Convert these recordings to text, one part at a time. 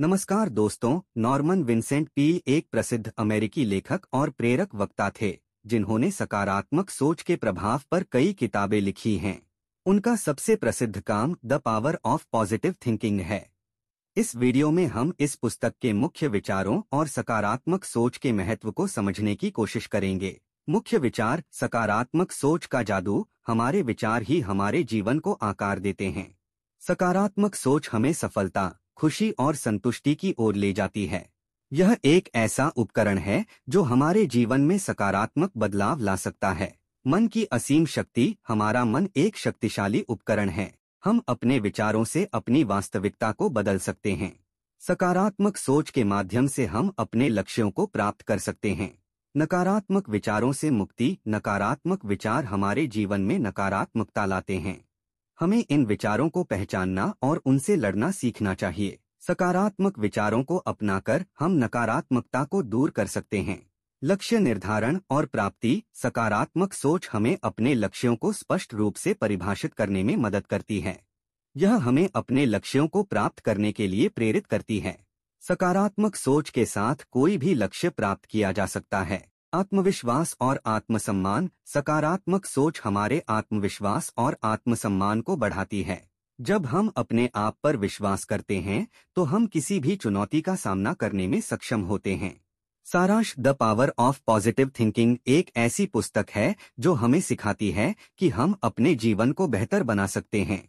नमस्कार दोस्तों Norman Vincent Peale एक प्रसिद्ध अमेरिकी लेखक और प्रेरक वक्ता थे जिन्होंने सकारात्मक सोच के प्रभाव पर कई किताबें लिखी हैं उनका सबसे प्रसिद्ध काम the power of positive thinking है इस वीडियो में हम इस पुस्तक के मुख्य विचारों और सकारात्मक सोच के महत्व को समझने की कोशिश करेंगे मुख्य विचार सकारात्मक सोच का जादू हमारे विचार ही हमारे जीवन को आकार देते हैं सकारात्मक सोच हमें सफलता खुशी और संतुष्टि की ओर ले जाती है यह एक ऐसा उपकरण है जो हमारे जीवन में सकारात्मक बदलाव ला सकता है मन की असीम शक्ति हमारा मन एक शक्तिशाली उपकरण है हम अपने विचारों से अपनी वास्तविकता को बदल सकते हैं सकारात्मक सोच के माध्यम से हम अपने लक्ष्यों को प्राप्त कर सकते हैं नकारात्मक विचारों से मुक्ति नकारात्मक विचार हमारे जीवन में नकारात्मकता लाते हैं हमें इन विचारों को पहचानना और उनसे लड़ना सीखना चाहिए सकारात्मक विचारों को अपनाकर हम नकारात्मकता को दूर कर सकते हैं लक्ष्य निर्धारण और प्राप्ति सकारात्मक सोच हमें अपने लक्ष्यों को स्पष्ट रूप से परिभाषित करने में मदद करती है यह हमें अपने लक्ष्यों को प्राप्त करने के लिए प्रेरित करती है सकारात्मक सोच के साथ कोई भी लक्ष्य प्राप्त किया जा सकता है आत्मविश्वास और आत्मसम्मान सकारात्मक सोच हमारे आत्मविश्वास और आत्मसम्मान को बढ़ाती है जब हम अपने आप पर विश्वास करते हैं तो हम किसी भी चुनौती का सामना करने में सक्षम होते हैं सारांश the power of positive thinking एक ऐसी पुस्तक है जो हमें सिखाती है कि हम अपने जीवन को बेहतर बना सकते हैं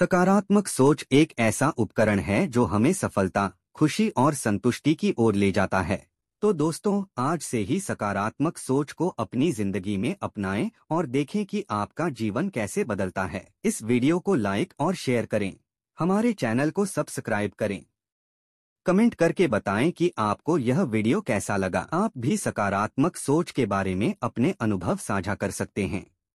सकारात्मक सोच एक ऐसा उपकरण है जो हमें सफलता खुशी और संतुष्टि की ओर ले जाता है तो दोस्तों आज से ही सकारात्मक सोच को अपनी जिंदगी में अपनाएं और देखें कि आपका जीवन कैसे बदलता है इस वीडियो को लाइक और शेयर करें हमारे चैनल को सब्सक्राइब करें कमेंट करके बताएं कि आपको यह वीडियो कैसा लगा आप भी सकारात्मक सोच के बारे में अपने अनुभव साझा कर सकते हैं